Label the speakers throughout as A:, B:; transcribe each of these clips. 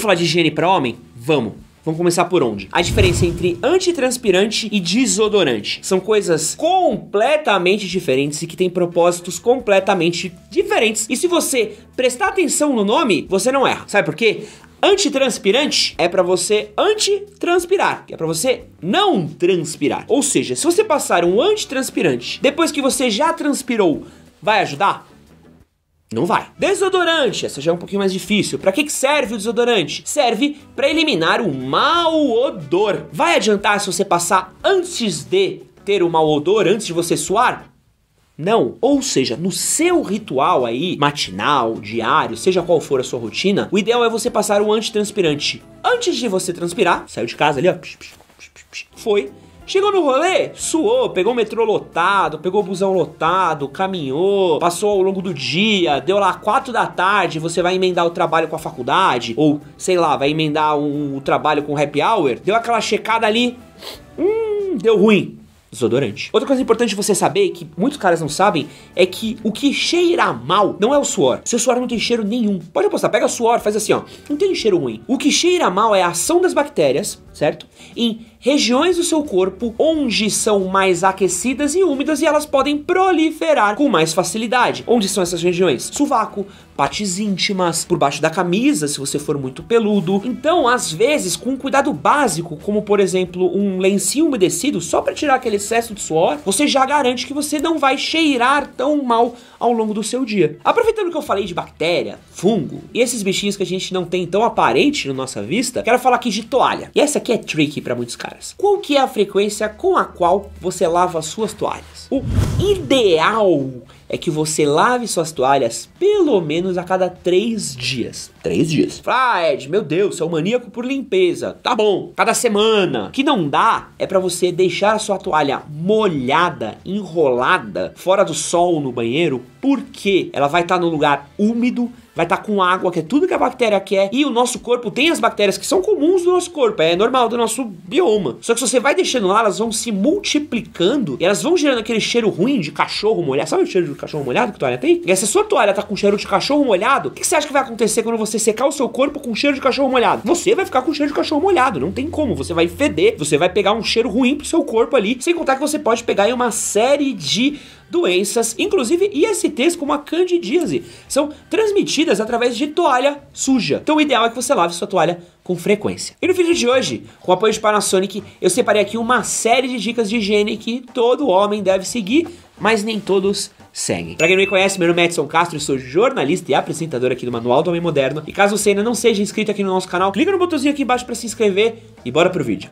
A: Vamos falar de higiene para homem? Vamos. Vamos começar por onde? A diferença entre antitranspirante e desodorante. São coisas completamente diferentes e que têm propósitos completamente diferentes. E se você prestar atenção no nome, você não erra. Sabe por quê? Antitranspirante é para você antitranspirar, que é para você não transpirar. Ou seja, se você passar um antitranspirante depois que você já transpirou, vai ajudar? Não vai. Desodorante, essa já é um pouquinho mais difícil. Para que, que serve o desodorante? Serve para eliminar o mau odor. Vai adiantar se você passar antes de ter o mau odor, antes de você suar? Não. Ou seja, no seu ritual aí, matinal, diário, seja qual for a sua rotina, o ideal é você passar o antitranspirante. Antes de você transpirar, saiu de casa ali, ó, foi Chegou no rolê, suou, pegou o metrô lotado, pegou o busão lotado, caminhou, passou ao longo do dia, deu lá quatro da tarde, você vai emendar o trabalho com a faculdade, ou sei lá, vai emendar um, um trabalho com o happy hour, deu aquela checada ali, hum, deu ruim desodorante. Outra coisa importante você saber, que muitos caras não sabem, é que o que cheira mal não é o suor. Seu suor não tem cheiro nenhum. Pode apostar, pega suor, faz assim, ó. Não tem cheiro ruim. O que cheira mal é a ação das bactérias, certo? Em regiões do seu corpo onde são mais aquecidas e úmidas e elas podem proliferar com mais facilidade. Onde são essas regiões? Sovaco, partes íntimas, por baixo da camisa, se você for muito peludo. Então, às vezes, com um cuidado básico, como por exemplo um lencinho umedecido, só para tirar aquele excesso de suor, você já garante que você não vai cheirar tão mal ao longo do seu dia. Aproveitando que eu falei de bactéria, fungo e esses bichinhos que a gente não tem tão aparente na nossa vista, quero falar aqui de toalha. E essa aqui é tricky para muitos caras. Qual que é a frequência com a qual você lava suas toalhas? O ideal é que você lave suas toalhas pelo menos a cada três dias. Três dias. Ah, Ed, meu Deus, você é um maníaco por limpeza. Tá bom, cada semana. O que não dá é para você deixar a sua toalha molhada, enrolada, fora do sol no banheiro, porque ela vai estar tá no lugar úmido vai estar tá com água, que é tudo que a bactéria quer. E o nosso corpo tem as bactérias que são comuns do nosso corpo, é normal do nosso bioma. Só que se você vai deixando lá, elas vão se multiplicando e elas vão gerando aquele cheiro ruim de cachorro molhado. Sabe o cheiro de cachorro molhado que a toalha tem? E se a sua toalha tá com cheiro de cachorro molhado, o que, que você acha que vai acontecer quando você secar o seu corpo com cheiro de cachorro molhado? Você vai ficar com cheiro de cachorro molhado, não tem como. Você vai feder, você vai pegar um cheiro ruim pro seu corpo ali, sem contar que você pode pegar em uma série de doenças, inclusive ISTs como a candidíase, são transmitidas através de toalha suja. Então o ideal é que você lave sua toalha com frequência. E no vídeo de hoje, com o apoio de Panasonic, eu separei aqui uma série de dicas de higiene que todo homem deve seguir, mas nem todos seguem. Pra quem não me conhece, meu nome é Edson Castro, eu sou jornalista e apresentador aqui do Manual do Homem Moderno. E caso você ainda não seja inscrito aqui no nosso canal, clica no botãozinho aqui embaixo para se inscrever e bora pro vídeo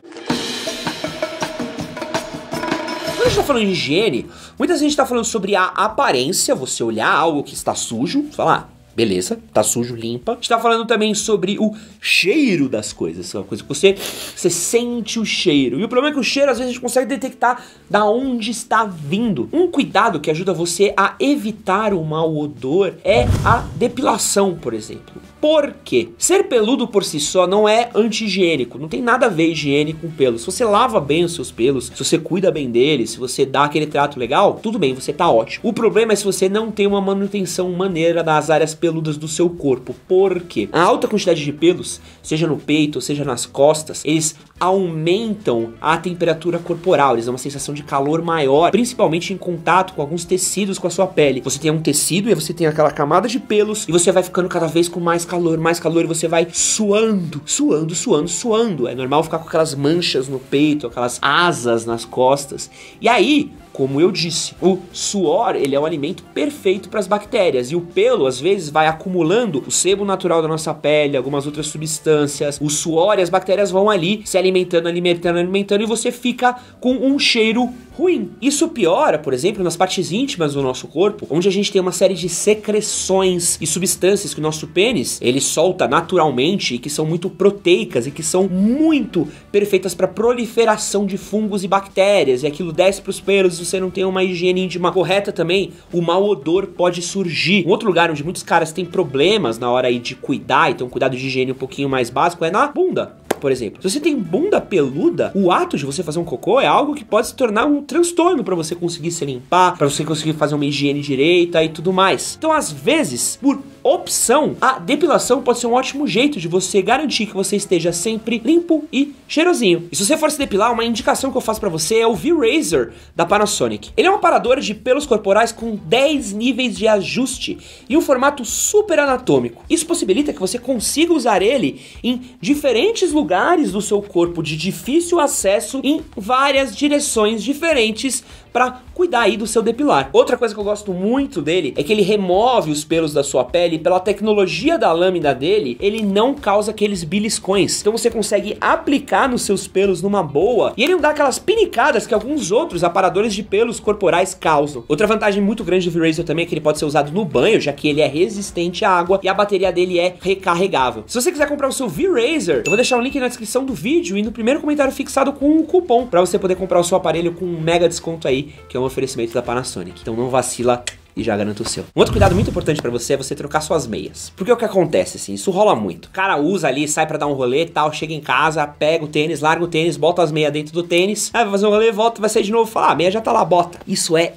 A: a gente tá falando de higiene, muita gente tá falando sobre a aparência, você olhar algo que está sujo, falar, Beleza, tá sujo, limpa. Está falando também sobre o cheiro das coisas. É uma coisa que você, você sente o cheiro. E o problema é que o cheiro, às vezes, a gente consegue detectar da onde está vindo. Um cuidado que ajuda você a evitar o mau odor é a depilação, por exemplo. Por quê? Ser peludo por si só não é anti-higiênico. Não tem nada a ver higiene com pelos. Se você lava bem os seus pelos, se você cuida bem deles, se você dá aquele trato legal, tudo bem, você tá ótimo. O problema é se você não tem uma manutenção maneira das áreas peludas do seu corpo. Por quê? A alta quantidade de pelos, seja no peito, seja nas costas, eles aumentam a temperatura corporal, eles dão uma sensação de calor maior, principalmente em contato com alguns tecidos com a sua pele. Você tem um tecido e você tem aquela camada de pelos e você vai ficando cada vez com mais calor, mais calor e você vai suando, suando, suando, suando. É normal ficar com aquelas manchas no peito, aquelas asas nas costas. E aí, como eu disse, o suor ele é um alimento perfeito para as bactérias e o pelo às vezes vai acumulando o sebo natural da nossa pele, algumas outras substâncias, o suor e as bactérias vão ali se alimentando, alimentando, alimentando e você fica com um cheiro ruim. Isso piora, por exemplo, nas partes íntimas do nosso corpo, onde a gente tem uma série de secreções e substâncias que o nosso pênis ele solta naturalmente e que são muito proteicas e que são muito perfeitas para proliferação de fungos e bactérias e aquilo desce para os pelos se você não tem uma higiene íntima correta também, o mau odor pode surgir. Um outro lugar onde muitos caras têm problemas na hora aí de cuidar e então, ter um cuidado de higiene um pouquinho mais básico é na bunda por exemplo. Se você tem bunda peluda, o ato de você fazer um cocô é algo que pode se tornar um transtorno para você conseguir se limpar, para você conseguir fazer uma higiene direita e tudo mais. Então, às vezes, por opção, a depilação pode ser um ótimo jeito de você garantir que você esteja sempre limpo e cheirosinho. E se você for se depilar, uma indicação que eu faço para você é o V-Razor da Panasonic. Ele é um aparador de pelos corporais com 10 níveis de ajuste e um formato super anatômico. Isso possibilita que você consiga usar ele em diferentes lugares lugares do seu corpo de difícil acesso em várias direções diferentes para cuidar aí do seu depilar. Outra coisa que eu gosto muito dele é que ele remove os pelos da sua pele pela tecnologia da lâmina dele, ele não causa aqueles beliscões. Então você consegue aplicar nos seus pelos numa boa e ele não dá aquelas pinicadas que alguns outros aparadores de pelos corporais causam. Outra vantagem muito grande do V-Razor também é que ele pode ser usado no banho, já que ele é resistente à água e a bateria dele é recarregável. Se você quiser comprar o seu V-Razor, eu vou deixar o um link na descrição do vídeo e no primeiro comentário fixado com um cupom para você poder comprar o seu aparelho com um mega desconto aí que é um oferecimento da Panasonic. Então não vacila e já garanto o seu. Um outro cuidado muito importante para você é você trocar suas meias. Porque o que acontece, assim, isso rola muito. O cara usa ali, sai para dar um rolê tal, chega em casa, pega o tênis, larga o tênis, bota as meias dentro do tênis, aí vai fazer um rolê, volta, vai sair de novo, fala, ah, a meia já tá lá, bota. Isso é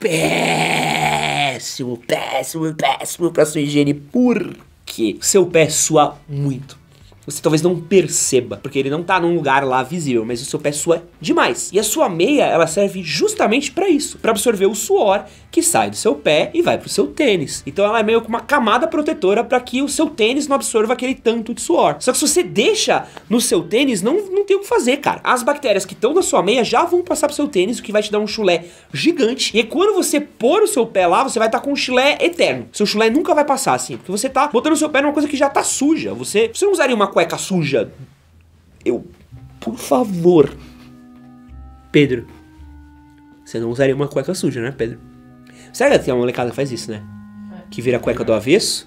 A: péssimo, péssimo, péssimo pra sua higiene, porque seu pé sua muito você talvez não perceba, porque ele não tá num lugar lá visível, mas o seu pé sua demais. E a sua meia, ela serve justamente para isso, para absorver o suor que sai do seu pé e vai pro seu tênis. Então ela é meio que uma camada protetora para que o seu tênis não absorva aquele tanto de suor. Só que se você deixa no seu tênis, não, não tem o que fazer, cara. As bactérias que estão na sua meia já vão passar pro seu tênis, o que vai te dar um chulé gigante. E quando você pôr o seu pé lá, você vai estar tá com um chulé eterno. Seu chulé nunca vai passar assim, porque você tá botando o seu pé numa coisa que já tá suja. Você, você não usaria uma cueca suja. Eu, por favor. Pedro, você não usaria uma cueca suja, né, Pedro? Será que tem uma molecada que faz isso, né? Que vira a cueca do avesso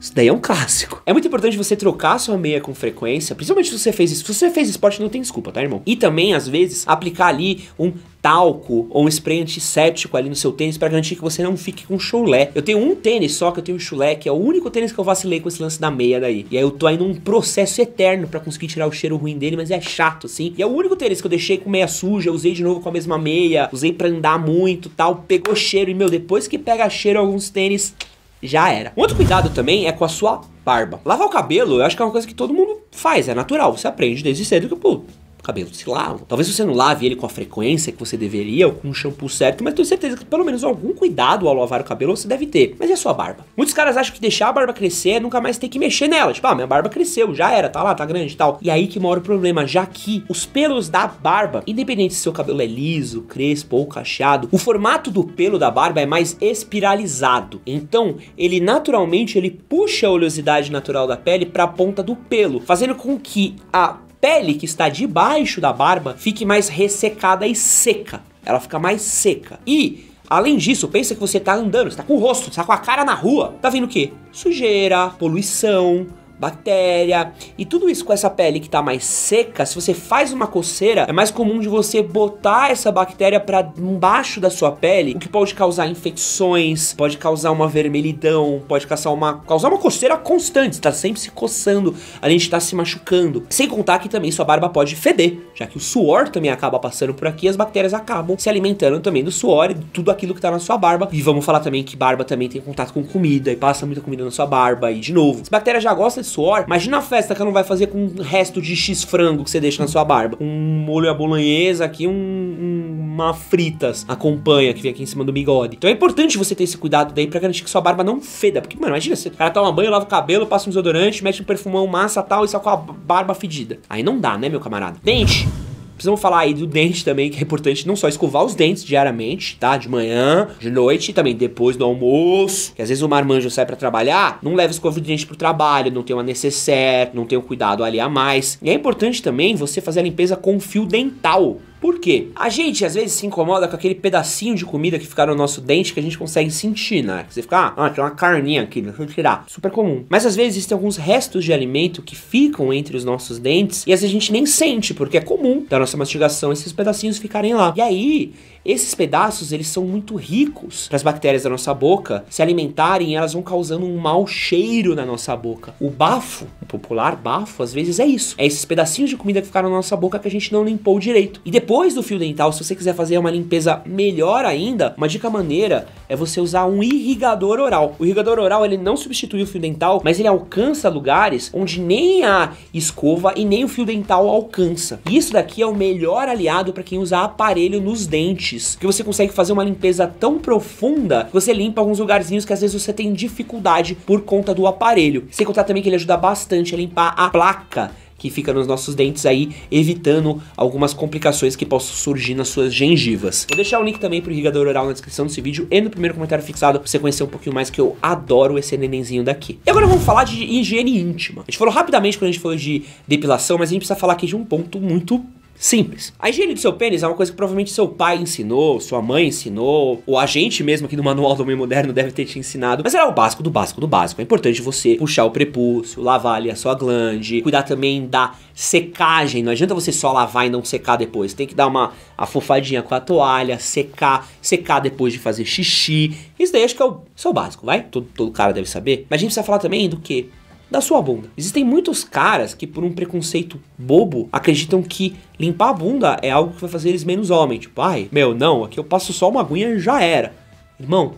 A: isso daí é um clássico. É muito importante você trocar sua meia com frequência, principalmente se você fez isso. Se você fez esporte, não tem desculpa, tá, irmão? E também, às vezes, aplicar ali um talco ou um spray antisséptico ali no seu tênis para garantir que você não fique com chulé. Eu tenho um tênis só que eu tenho um chulé, que é o único tênis que eu vacilei com esse lance da meia daí. E aí eu tô aí num processo eterno para conseguir tirar o cheiro ruim dele, mas é chato assim. E é o único tênis que eu deixei com meia suja, usei de novo com a mesma meia, usei para andar muito, tal, pegou cheiro e meu, depois que pega cheiro alguns tênis, já era. outro cuidado também é com a sua barba. Lavar o cabelo, eu acho que é uma coisa que todo mundo faz, é natural. Você aprende desde cedo que, pô, o cabelo se lava. Talvez você não lave ele com a frequência que você deveria ou com o shampoo certo, mas tenho certeza que pelo menos algum cuidado ao lavar o cabelo você deve ter. Mas e a sua barba? Muitos caras acham que deixar a barba crescer é nunca mais ter que mexer nela. Tipo, ah, minha barba cresceu, já era, tá lá, tá grande e tal. E aí que mora o problema, já que os pelos da barba, independente se seu cabelo é liso, crespo ou cacheado, o formato do pelo da barba é mais espiralizado. Então, ele naturalmente ele puxa a oleosidade natural da pele para a ponta do pelo, fazendo com que a pele que está debaixo da barba fique mais ressecada e seca. Ela fica mais seca. E, além disso, pensa que você está andando, está com o rosto, está com a cara na rua. Tá vindo o quê? Sujeira, poluição, bactéria e tudo isso com essa pele que tá mais seca, se você faz uma coceira, é mais comum de você botar essa bactéria para embaixo da sua pele, o que pode causar infecções, pode causar uma vermelhidão, pode causar uma causar uma coceira constante, está sempre se coçando, a gente tá se machucando. Sem contar que também sua barba pode feder, já que o suor também acaba passando por aqui, as bactérias acabam se alimentando também do suor e tudo aquilo que tá na sua barba. E vamos falar também que barba também tem contato com comida e passa muita comida na sua barba e de novo, as bactérias já gostam suor. Imagina a festa que ela não vai fazer com o resto de X frango que você deixa na sua barba. Um molho à bolonhesa aqui, um, um, uma fritas acompanha que vem aqui em cima do bigode. Então é importante você ter esse cuidado daí pra garantir que sua barba não feda. Porque, mano, imagina, você cara toma banho, lava o cabelo, passa um desodorante, mete um perfumão massa tal e só com a barba fedida. Aí não dá, né, meu camarada? Dente! Precisamos falar aí do dente também, que é importante não só escovar os dentes diariamente, tá? De manhã, de noite e também depois do almoço. Que às vezes o marmanjo sai para trabalhar, não leva escova de dente pro trabalho, não tem uma necessaire, não tem um cuidado ali a mais. E é importante também você fazer a limpeza com fio dental. Por quê? A gente às vezes se incomoda com aquele pedacinho de comida que fica no nosso dente que a gente consegue sentir, né? Que você fica, ah, ah, tem uma carninha aqui, deixa eu tirar. Super comum. Mas às vezes existem alguns restos de alimento que ficam entre os nossos dentes e às vezes a gente nem sente, porque é comum da nossa mastigação esses pedacinhos ficarem lá. E aí, esses pedaços, eles são muito ricos para as bactérias da nossa boca se alimentarem, elas vão causando um mau cheiro na nossa boca. O bafo, o popular bafo, às vezes é isso. É esses pedacinhos de comida que ficaram na nossa boca que a gente não limpou direito. E depois do fio dental, se você quiser fazer uma limpeza melhor ainda, uma dica maneira é você usar um irrigador oral. O irrigador oral, ele não substitui o fio dental, mas ele alcança lugares onde nem a escova e nem o fio dental alcança. Isso daqui é o melhor aliado para quem usa aparelho nos dentes que você consegue fazer uma limpeza tão profunda que você limpa alguns lugarzinhos que às vezes você tem dificuldade por conta do aparelho. Sem contar também que ele ajuda bastante a limpar a placa que fica nos nossos dentes aí, evitando algumas complicações que possam surgir nas suas gengivas. Vou deixar o link também pro irrigador oral na descrição desse vídeo e no primeiro comentário fixado pra você conhecer um pouquinho mais que eu adoro esse nenenzinho daqui. E agora vamos falar de higiene íntima. A gente falou rapidamente quando a gente falou de depilação, mas a gente precisa falar aqui de um ponto muito Simples. A higiene do seu pênis é uma coisa que provavelmente seu pai ensinou, sua mãe ensinou, ou a gente mesmo aqui no Manual do Homem Moderno deve ter te ensinado. Mas era é o básico do básico do básico. É importante você puxar o prepúcio, lavar ali a sua glande, cuidar também da secagem. Não adianta você só lavar e não secar depois. Tem que dar uma afofadinha com a toalha, secar, secar depois de fazer xixi. Isso daí acho que é o, seu é básico, vai? Todo, todo cara deve saber. Mas a gente precisa falar também do que? da sua bunda. Existem muitos caras que, por um preconceito bobo, acreditam que limpar a bunda é algo que vai fazer eles menos homem. Tipo, ai, meu, não, aqui eu passo só uma aguinha e já era. Irmão,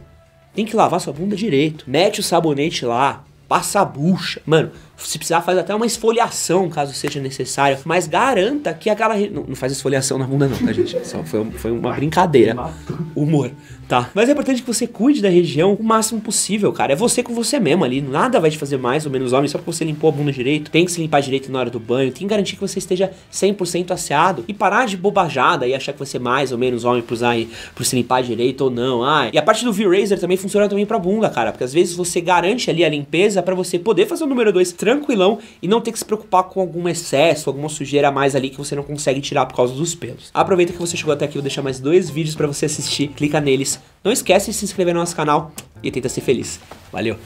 A: tem que lavar sua bunda direito. Mete o sabonete lá, passa a bucha. Mano, se precisar, faz até uma esfoliação, caso seja necessário. Mas garanta que aquela. Não, não faz esfoliação na bunda, não, tá, gente? Só foi, foi uma brincadeira. Humor tá? Mas é importante que você cuide da região o máximo possível, cara. É você com você mesmo ali. Nada vai te fazer mais ou menos homem só porque você limpou a bunda direito. Tem que se limpar direito na hora do banho. Tem que garantir que você esteja 100% asseado. E parar de bobajada e achar que você é mais ou menos homem por usar por se limpar direito ou não. ai ah, e a parte do V-Razer também funciona também pra bunda, cara. Porque às vezes você garante ali a limpeza para você poder fazer o número 2 tranquilão e não ter que se preocupar com algum excesso, alguma sujeira a mais ali que você não consegue tirar por causa dos pelos. Aproveita que você chegou até aqui, vou deixar mais dois vídeos para você assistir. Clica neles não esquece de se inscrever no nosso canal e tenta ser feliz. Valeu!